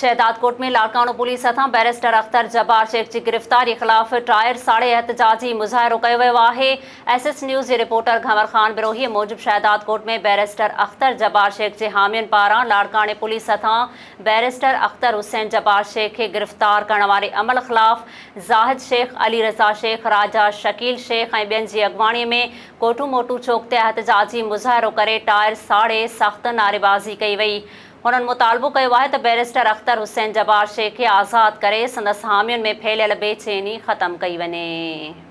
शहदादकोट में लाड़कानो पुलिस हथा बैरिस्टर अख्तर जबार शेख की गिरफ्तारी ख़िलाफ़ टायर साड़े एहतजाजी मुज़ाहिरो है S S news reporter Ghanwar Khan Birohi Shahdad Shahdadkot में बैरिस्टर अख्तर जबार शेख के हामियन पारा लाड़काने पुलिस हथा बैरिस्टर अख्तर हुसैन जबार शेख के गिरफ़्तार करे अमल ख़िलाफ़ ज़ाहिद शेख अली रज़ा शेख राजा शकील शेख और बेन की अगवाणी में कोटू मोटू चौक से एहतजाजी मुज़ाहिरो टायर साड़े सख़्त नारेबाज़ी कई वई हुननि मुतालबो किया है बैरिस्टर अख़्तर हुसैन जबार शेख के आज़ाद करे संदसि हामियों में फैलियल बेचैनी खत्म कई वे